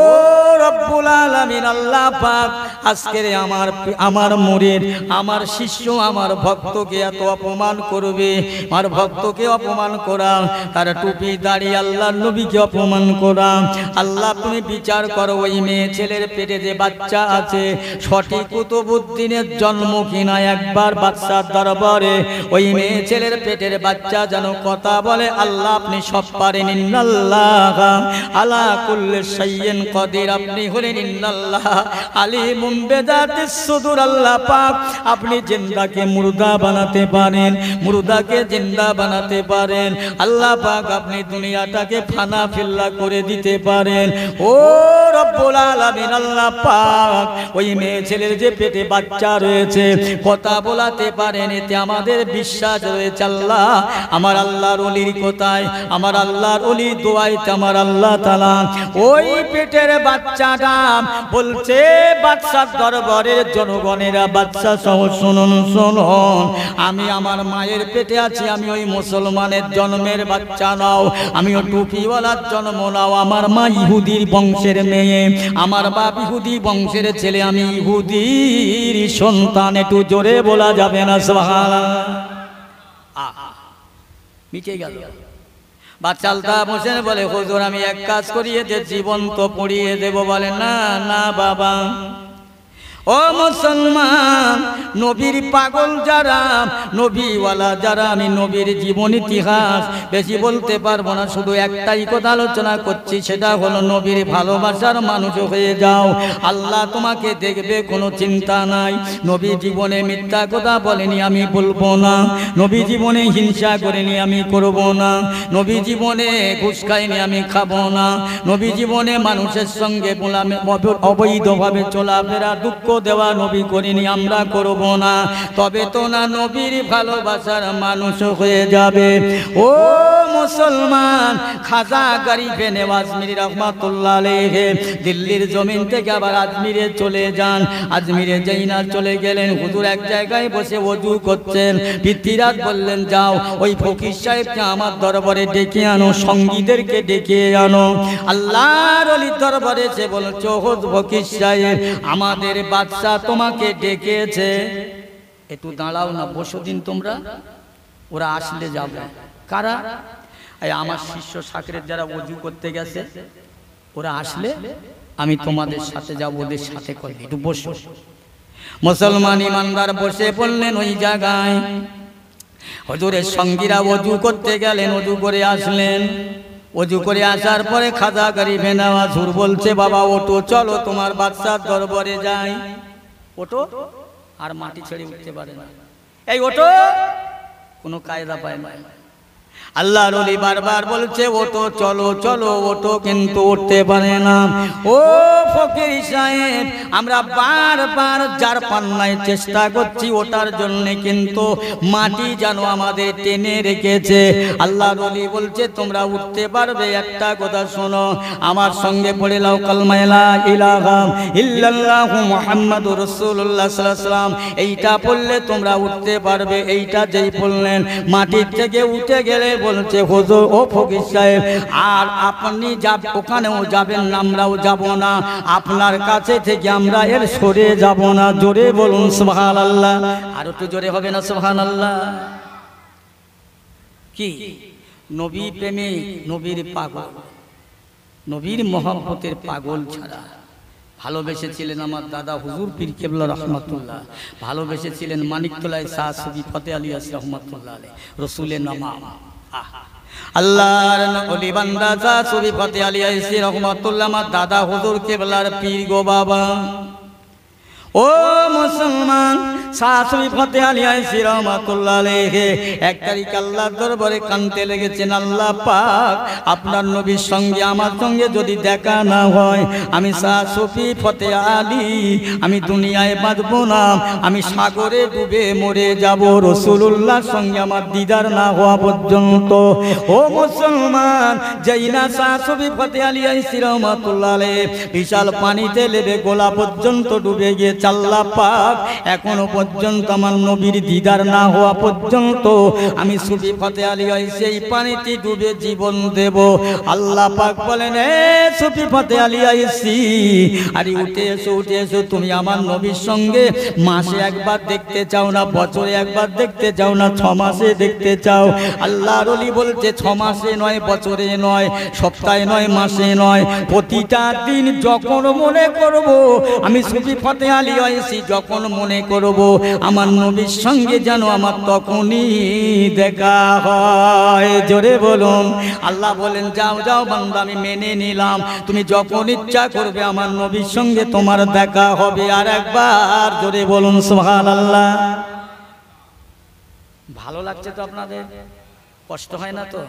রব্বুল আলমিন আল্লাহ পাক আজকের আমার আমার মুরের আমার শিষ্য আমার ভক্তকে এত অপমান করবে আমার ভক্তকে অপমান করা তার টুপি দাঁড়িয়ে আল্লাহ নবীকে অপমান করা আল্লাহ তুমি বিচার করো ওই মেয়ে ছেলের পেটে যে বাচ্চা আছে সঠিক কুতুবুদ্দিনের জন্ম কিনা একবার বাচ্চার দরবারে ওই মেয়ে ছেলের পেটের বাচ্চা যেন কথা বলে আল্লাহ আপনি সব পারেন আল্লাহ আলা কুল্লে সাইয়েন কদির আপনি হলেন ইন্নাল্লাহ আলিম মিনকুম বেদাতে সুদুর আল্লাহ পাক আপনি জিন্দাকে মুর্দা বানাতে পারেন মুর্দাকে জিন্দা বানাতে পারেন আল্লাহ পাক আপনি দুনিয়াটাকে ফানা ফিল্লা করে দিতে পারেন ও রব্বুল আলামিন আল্লাহ পাক ওই মেয়ে ছেলের যে পেটে বাচ্চা রয়েছে কথা বলাতে পারেন এতে আমাদের বিশ্বাস রয়েছে আল্লাহ আমার আল্লাহর অলির কোথায় আমার আল্লাহর অলি দোয়াইতে আমার আল্লাহ তালা ওই পেটের বাচ্চাটা বলছে বাচ্চা বাদশার দরবারের জনগণেরা বাদশা সহ শুনুন শুনুন আমি আমার মায়ের পেটে আছি আমি ওই মুসলমানের জন্মের বাচ্চা নাও আমি ও টুপিওয়ালার জন্ম নাও আমার মা ইহুদির বংশের মেয়ে আমার বাপ ইহুদি বংশের ছেলে আমি ইহুদির সন্তান একটু জোরে বলা যাবে না সোহালা মিটে গেল বাচ্চালতা বসে বলে হুজুর আমি এক কাজ করিয়ে যে জীবন তো পড়িয়ে দেব বলে না না বাবা ও মুসলমান নবীর পাগল যারা নবীওয়ালা যারা আমি নবীর জীবন ইতিহাস বেশি বলতে পারবো না শুধু একটাই কথা আলোচনা করছি সেটা হলো নবীর ভালোবাসার মানুষ হয়ে যাও আল্লাহ তোমাকে দেখবে কোনো চিন্তা নাই নবী জীবনে মিথ্যা কথা বলেনি আমি বলবো না নবী জীবনে হিংসা করেনি আমি করব না নবী জীবনে ঘুষ খাইনি আমি খাবো না নবী জীবনে মানুষের সঙ্গে অবৈধভাবে চলাফেরা দুঃখ দেওয়া নবী করিনি আমরা করব না তবে তো না নবীর ভালোবাসার মানুষ হয়ে যাবে ও মুসলমান খাজা গরিবে নেওয়াজ মির রহমাতুল্লাহ দিল্লির জমিন থেকে আবার আজমিরে চলে যান আজমিরে যেই না চলে গেলেন হুজুর এক জায়গায় বসে অজু করছেন পৃথিরাজ বললেন যাও ওই ফকির সাহেবকে আমার দরবারে ডেকে আনো সঙ্গীদেরকে ডেকে আনো আল্লাহর অলি দরবারে সে বলছো ফকির সাহেব আমাদের বা বাদশাহ তোমাকে ডেকেছে একটু দাঁড়াও না বসো দিন তোমরা ওরা আসলে যাবে কারা এই আমার শিষ্য সাকরের যারা অজু করতে গেছে ওরা আসলে আমি তোমাদের সাথে যাব ওদের সাথে করে একটু বসো মুসলমান ইমানদার বসে পড়লেন ওই জায়গায় হজুরের সঙ্গীরা অজু করতে গেলেন অজু করে আসলেন অজু করে আসার পরে খাজা ভেনা নাওয়াজুর বলছে বাবা ওটো চলো তোমার বাচ্চার দরবারে যাই ওটো আর মাটি ছেড়ে উঠতে পারে না এই ওটো কোনো কায়দা পায় না আল্লাহর অলি বারবার বলছে ও তো চলো চলো ওঠো কিন্তু উঠতে পারে না ও ফকির সাহেব আমরা বারবার যার পান্নায় চেষ্টা করছি ওটার জন্য কিন্তু মাটি যেন আমাদের টেনে রেখেছে আল্লাহর অলি বলছে তোমরা উঠতে পারবে একটা কথা শোনো আমার সঙ্গে পড়ে লাও কালমাইলা ইলাহাম ইল্লাল্লাহু মুহাম্মাদুর রাসূলুল্লাহ সাল্লাল্লাহু আলাইহি সাল্লাম এইটা পড়লে তোমরা উঠতে পারবে এইটা যেই পড়লেন মাটির থেকে উঠে গেলে ছেলে বলছে হুজুর ও ফকির সাহেব আর আপনি যা ওখানেও যাবেন আমরাও যাব না আপনার কাছে থেকে আমরা এর সরে যাব না জোরে বলুন সোহান আল্লাহ আর একটু জোরে হবে না সোহান আল্লাহ কি নবী প্রেমে নবীর পাগল নবীর মহাব্বতের পাগল ছাড়া ভালোবেসেছিলেন আমার দাদা হুজুর পীর কেবল রহমতুল্লাহ ভালোবেসেছিলেন মানিকতলায় শাহ সবি ফতে আলী আস রহমতুল্লাহ রসুলের নামা আল্লাহর অলি বান্দা চা সুবি ফতে আলী আইসি রহমতুল্লাহ দাদা হুজুর কেবলার পীর গো বাবা ও মুসলমান শাশুড়ি ফতে আলিয়ায় শ্রীরহমাতুল্লাহ লেখে এক তারিখ আল্লাহর দরবারে কানতে লেগেছেন আল্লাহ পাক আপনার নবীর সঙ্গে আমার সঙ্গে যদি দেখা না হয় আমি শাশুফি ফতে আলী আমি দুনিয়ায় বাঁচব না আমি সাগরে ডুবে মরে যাব রসুলুল্লাহর সঙ্গে আমার দিদার না হওয়া পর্যন্ত ও মুসলমান যেই না শাশুফি ফতে আলিয়ায় শ্রীরহমাতুল্লাহ বিশাল পানিতে লেবে গোলা পর্যন্ত ডুবে গেছে দিয়েছে আল্লাহ পাক এখনো পর্যন্ত আমার নবীর দিদার না হওয়া পর্যন্ত আমি সুফি ফতে আলী হয় সেই পানিতে ডুবে জীবন দেব আল্লাহ পাক বলেন এ সুফি ফতে আলী আইসি আরে উঠে এসো উঠে এসো তুমি আমার নবীর সঙ্গে মাসে একবার দেখতে চাও না বছরে একবার দেখতে চাও না ছ মাসে দেখতে চাও আল্লাহ রলি বলছে ছ মাসে নয় বছরে নয় সপ্তাহে নয় মাসে নয় প্রতিটা দিন যখন মনে করব আমি সুফি ফতে আলী মিলিয়েছি যখন মনে করব আমার নবীর সঙ্গে যেন আমার তখনই দেখা হয় জোরে বলুন আল্লাহ বলেন যাও যাও বান্দা আমি মেনে নিলাম তুমি যখন ইচ্ছা করবে আমার নবীর সঙ্গে তোমার দেখা হবে আর একবার জোরে বলুন সোহান আল্লাহ ভালো লাগছে তো আপনাদের কষ্ট হয় না তো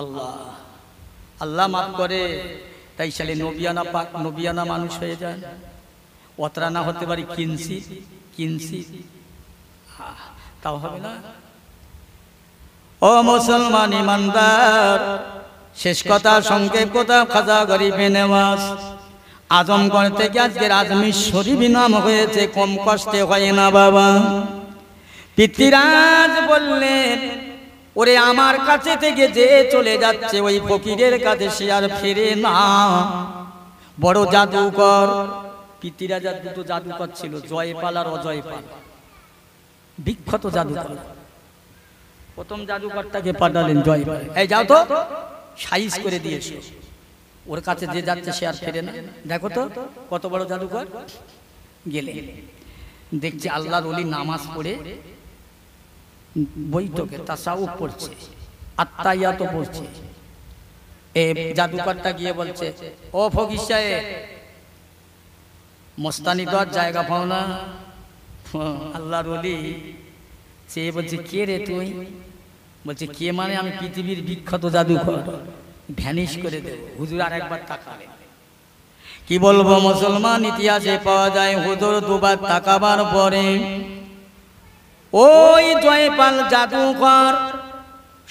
আল্লাহ আল্লাহ মাফ করে তাই সালে নবিয়ানা পাক নবিয়ানা মানুষ হয়ে যায় না হতে পারি কিনসি কিনসি তাও হবে না ও মুসলমান ইমানদার শেষ কথা সংক্ষেপ কথা খাজা গরিবে নেওয়াজ আজমগড় থেকে আজকের আজমির শরীফ নাম হয়েছে কম কষ্টে হয় না বাবা পিতৃরাজ বললেন ওরে আমার কাছে থেকে যে চলে যাচ্ছে ওই ফকিরের কাছে সে আর ফেরে না বড় জাদুকর পিতিরাজার দুটো জাদুকর ছিল জয়পাল আর অজয়পাল বিখ্যাত জাদুকর প্রথম জাদুকরটাকে পাঠালেন জয়পাল এই যাও তো সাইজ করে দিয়েছে ওর কাছে যে যাচ্ছে সে আর ফেরে না দেখো তো কত বড় জাদুকর গেলে দেখছি আল্লাহর অলি নামাজ পড়ে বৈঠকে তাসাউ পড়ছে তো পড়ছে এ জাদুকরটা গিয়ে বলছে ও ফকির সাহেব মস্তানি তো আর জায়গা পাও না আল্লাহ অলি সে বলছে কে রে তুই বলছে কে মানে আমি পৃথিবীর বিখ্যাত জাদুঘর ভ্যানিশ করে দেব হুজুর আর একবার তাকালে কি বলবো মুসলমান ইতিহাসে পাওয়া যায় হুজুর দুবার তাকাবার পরে ওই জয়পাল জাদুঘর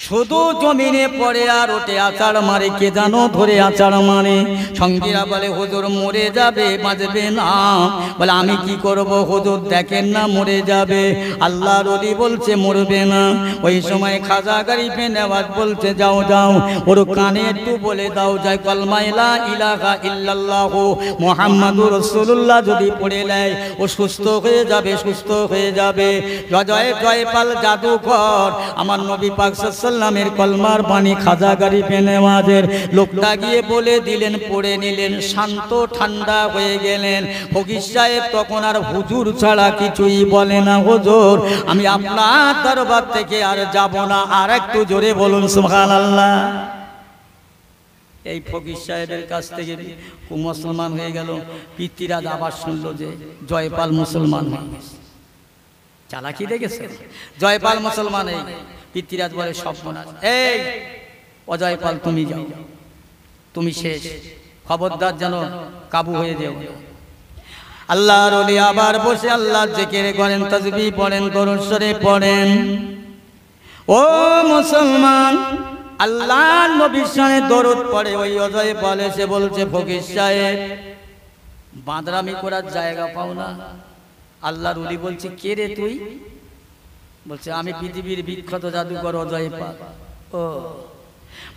শুধু জমিনে পরে আর ওটে আচার মারে কে যেন ধরে আচার মারে সঙ্গীরা বলে হুজুর মরে যাবে বাঁচবে না বলে আমি কি করব হুজুর দেখেন না মরে যাবে আল্লাহ রদি বলছে মরবে না ওই সময় খাজা গাড়ি ফেনেওয়াজ বলছে যাও যাও ওর কানে একটু বলে দাও যায় কলমাইলা ইলাকা ইল্লাল্লাহ মোহাম্মদুর রসুল্লাহ যদি পড়ে নেয় ও সুস্থ হয়ে যাবে সুস্থ হয়ে যাবে জয় জয় পাল জাদুঘর আমার নবী পাক সাল্লামের কলমার পানি খাজা গরিব নেওয়াজের লোক গিয়ে বলে দিলেন পড়ে নিলেন শান্ত ঠান্ডা হয়ে গেলেন ফকির সাহেব তখন আর হুজুর ছাড়া কিছুই বলে না হুজুর আমি আপনার দরবার থেকে আর যাব না আর একটু জোরে বলুন সুহান আল্লাহ এই ফকির সাহেবের কাছ থেকে মুসলমান হয়ে গেল পিতৃরাজ আবার শুনলো যে জয়পাল মুসলমান হয়ে গেছে চালাকি দেখেছে জয়পাল মুসলমান হয়ে গেছে পৃথ্বীরাজ বলে সর্বনাশ এই অজয় পাল তুমি যাও তুমি শেষ খবরদার যেন কাবু হয়ে যাও আল্লাহর অলি আবার বসে আল্লাহ জেকেরে করেন তাজবি পড়েন করুণ সরে পড়েন ও মুসলমান আল্লাহ নবীর সঙ্গে দরদ পড়ে ওই অজয় বলে সে বলছে ফকির সাহেব বাঁদরামি করার জায়গা পাও না আল্লাহর উলি বলছে কে রে তুই বলছে আমি পৃথিবীর বিখ্যাত জাদুঘর অজয় পাল ও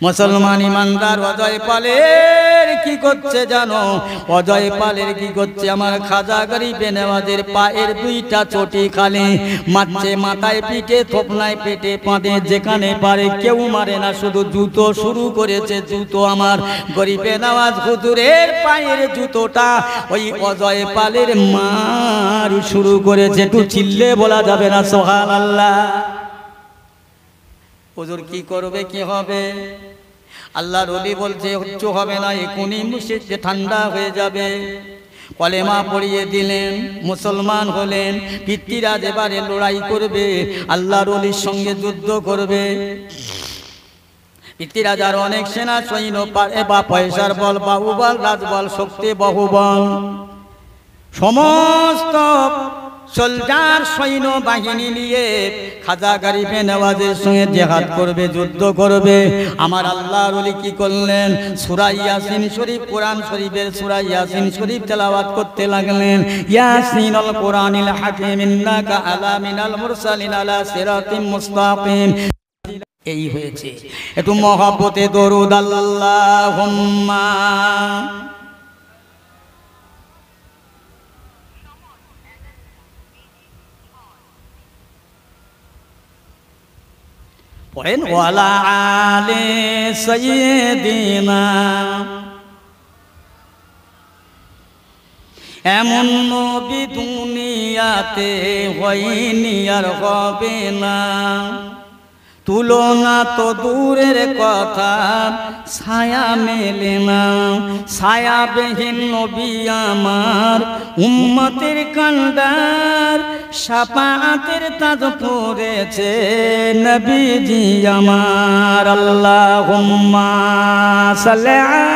মুসলমান ইমানদার অজয় পালের কি করছে জানো অজয় পালের কি করছে আমার খাজা গরিবে নেওয়াজের পায়ের দুইটা চটি খালি মাছে মাথায় পিঠে থোপনায় পেটে পাঁদে যেখানে পারে কেউ মারে না শুধু জুতো শুরু করেছে জুতো আমার গরিবে নেওয়াজ হুজুরের পায়ের জুতোটা ওই অজয় পালের মার শুরু করেছে একটু চিল্লে বলা যাবে না সোহান আল্লাহ হুজুর কি করবে কি হবে আল্লাহ রলি বলছে উচ্চ হবে না এখুনি মুসিদে ঠান্ডা হয়ে যাবে কলেমা পড়িয়ে দিলেন মুসলমান হলেন পিতৃরাজ এবারে লড়াই করবে আল্লাহ রলির সঙ্গে যুদ্ধ করবে পিতৃরাজার অনেক সেনা সৈন্য পারে বা পয়সার বল বাহুবল রাজবল শক্তি বহুবল সমস্ত সোলজার সৈন্য বাহিনী নিয়ে খাজা গরিবে নওয়াজের সঙ্গে জেহাদ করবে যুদ্ধ করবে আমার আল্লাহ রলি কি করলেন সুরাই ইয়াসিন শরীফ কোরআন শরীফের সুরাই ইয়াসিন শরীফ তেলাওয়াত করতে লাগলেন ইয়াসিন আল কোরআনিল হাকিম ইন্নাকা আলা মিনাল মুরসালিন আলা সিরাতিম মুস্তাকিম এই হয়েছে একটু মহাপতে দরুদ আল্লাহ পড়েন ওয়ালা আলে সৈয়দিনা এমন নবী দুনিয়াতে আর হবে না তুলনা তো দূরের কথা ছায়া মেলে না বেহিন নবী আমার উম্মতের কান্দার সাপাতের তাজ পড়েছে নবীজি আমার আল্লাহ সাল্লাহ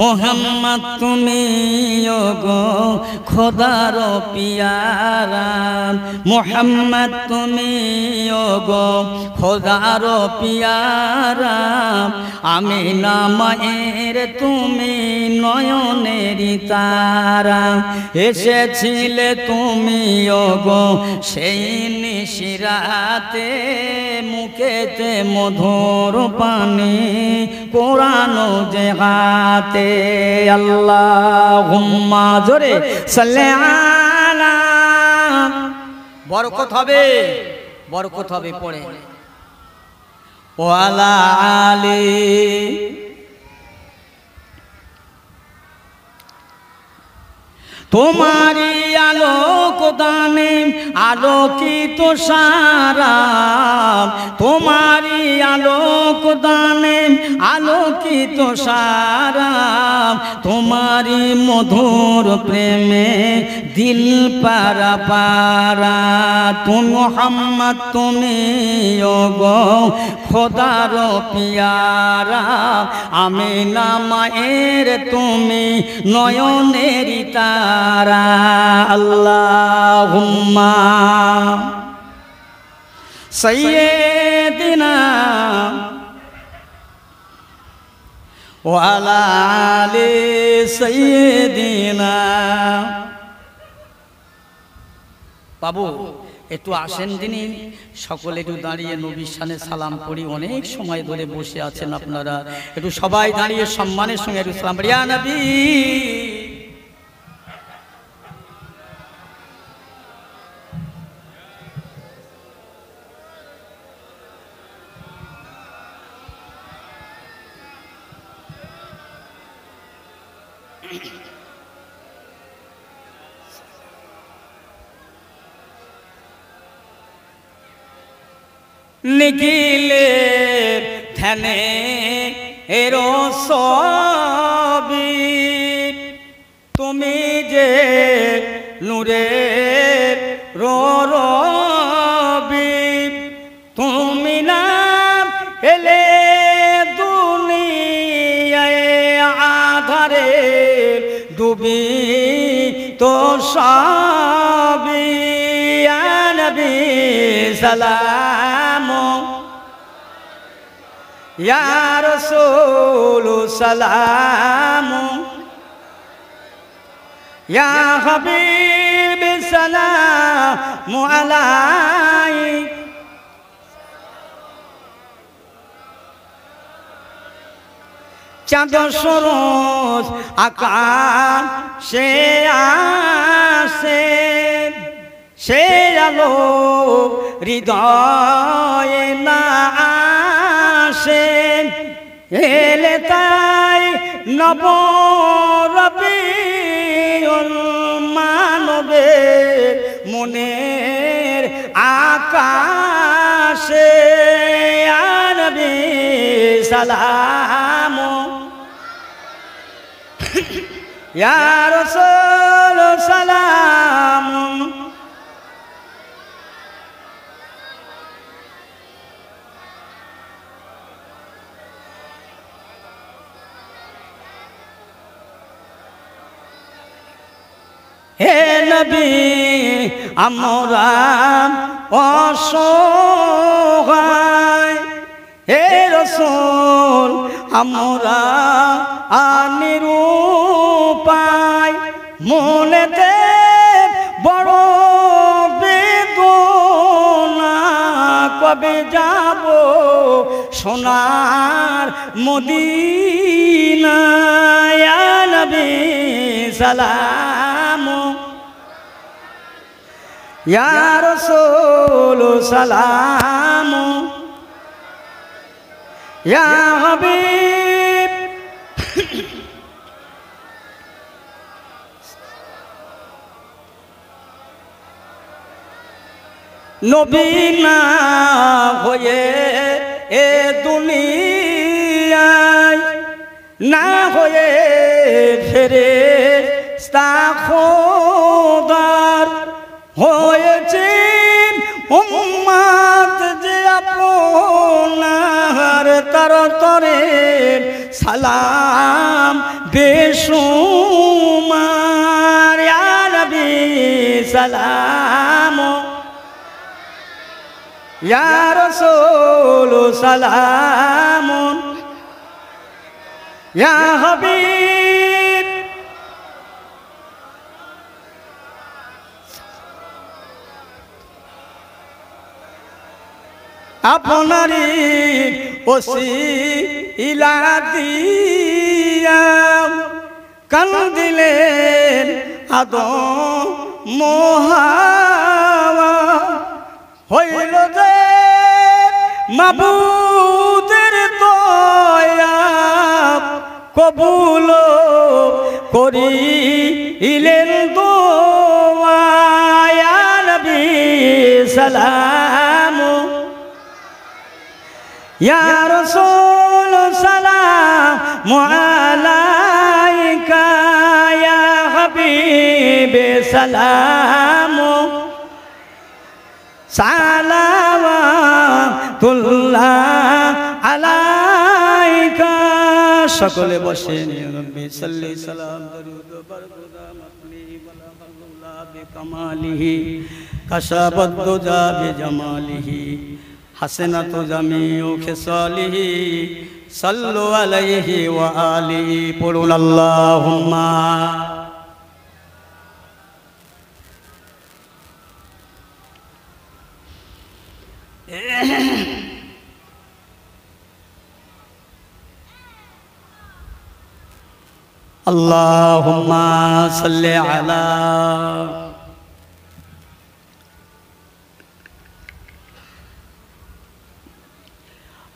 মোহাম্মদ তুমি গো খোদার পিয়ারাম মোহাম্মদ তুমি গো খোদার পিয়ারা আমি না তুমি নয়নের তারা এসেছিলে তুমি গো সেই নিশিরাতে মুখেতে মধুর পানি কোরআন যে হাতে রে আল্লাহুম্মা জোরে সাল্লি আলা বরকত হবে বরকত হবে পড়ে ওয়ালা আলী তোমারি আলোক দানে আলোকিত সারা তোমারি আলোক দানে আলোকিত সারা তোমারি মধুর প্রেমে দিল পারা পারা তুমি মোহাম্মদ তুমি অগ খোদার পিয়ারা আমি না তুমি তুমি নয়নেরিতা নারা বাবু একটু আসেন তিনি সকলে একটু দাঁড়িয়ে নবীর সানে সালাম করি অনেক সময় ধরে বসে আছেন আপনারা একটু সবাই দাঁড়িয়ে সম্মানের সঙ্গে একটু সালাম রিয়া নবী নিখিলে ধ্যানে এরো সবি তুমি যে নূরে রবি তুমি না এলে দুনিয়ায় আধারে ডুবি তো সাবি নবী يا رسول سلام يا حبيب سلام عليك চাঁদ সরোজ আকাশে আসে সে আলো হৃদয় না আসে এলে তাই নব রবি মানবে মনের আকাশে আনবি সালাম [coughs] ইয়ার সালাম হে নবী আমরা অসহায় হে রসুল আমরা আনিরূপায় মনেতে বড় কবে যাব সোনার মদিনায় নবী সালামু يا رسول سلام يا নবী না হয়ে এ দুনিয়ায় না হয়ে ফেরে তা খোদার হো তার তরে সালাম বেশু রবি সালাম ইয়ার সোল সালাম ইয়া হবি আপনারি ওসি ইলা দিয়া দিলে আদম মোহাওয়া হইল যে মাবুদের দয়া কবুল করি ইলেন দোয়া নবী يا رسول سلام عليك يا حبيب سلام صلوات সকলে বসে রব্বি সালাম দরুদ বরকত আপনি বলা বিকমালিহি हसनत जमीउ खिसलिही सल्लु अलैहि व आलिही पुरुन अल्लाहुम्मा अल्लाहुम्मा सल्ले अला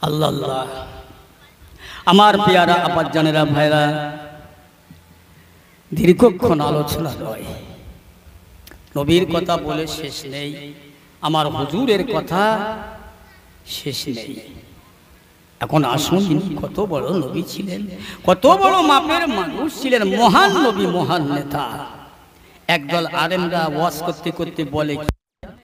আল্লাহ আল্লাহ আমার পেয়ারা আপার জানেরা ভাইরা দীর্ঘক্ষণ আলোচনা নয় নবীর কথা বলে শেষ নেই আমার হুজুরের কথা শেষ নেই এখন আসুন কত বড় নবী ছিলেন কত বড় মাপের মানুষ ছিলেন মহান নবী মহান নেতা একদল আরেমরা ওয়াশ করতে করতে বলে